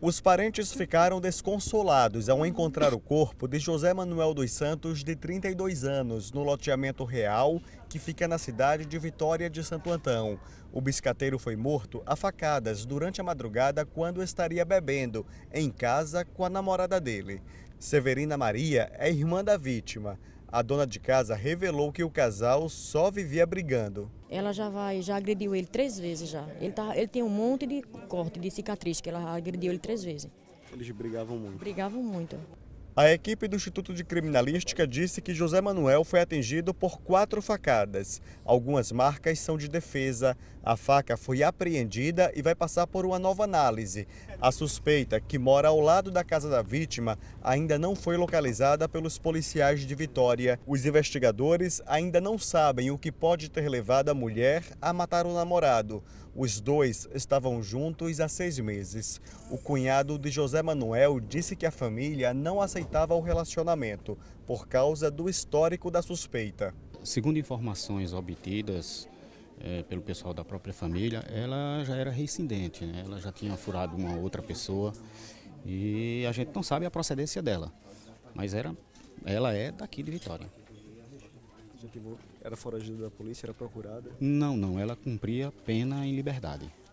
Os parentes ficaram desconsolados ao encontrar o corpo de José Manuel dos Santos, de 32 anos, no loteamento real que fica na cidade de Vitória de Santo Antão. O biscateiro foi morto a facadas durante a madrugada quando estaria bebendo, em casa com a namorada dele. Severina Maria é irmã da vítima. A dona de casa revelou que o casal só vivia brigando. Ela já vai, já agrediu ele três vezes já. Ele, tá, ele tem um monte de corte, de cicatriz, que ela agrediu ele três vezes. Eles brigavam muito. Brigavam muito. A equipe do Instituto de Criminalística disse que José Manuel foi atingido por quatro facadas. Algumas marcas são de defesa. A faca foi apreendida e vai passar por uma nova análise. A suspeita, que mora ao lado da casa da vítima, ainda não foi localizada pelos policiais de Vitória. Os investigadores ainda não sabem o que pode ter levado a mulher a matar o namorado. Os dois estavam juntos há seis meses. O cunhado de José Manuel disse que a família não aceitou frequentava o relacionamento por causa do histórico da suspeita. Segundo informações obtidas é, pelo pessoal da própria família, ela já era reincidente, né? ela já tinha furado uma outra pessoa e a gente não sabe a procedência dela, mas era, ela é daqui de Vitória. Era foragida da polícia, era procurada? Não, não, ela cumpria pena em liberdade.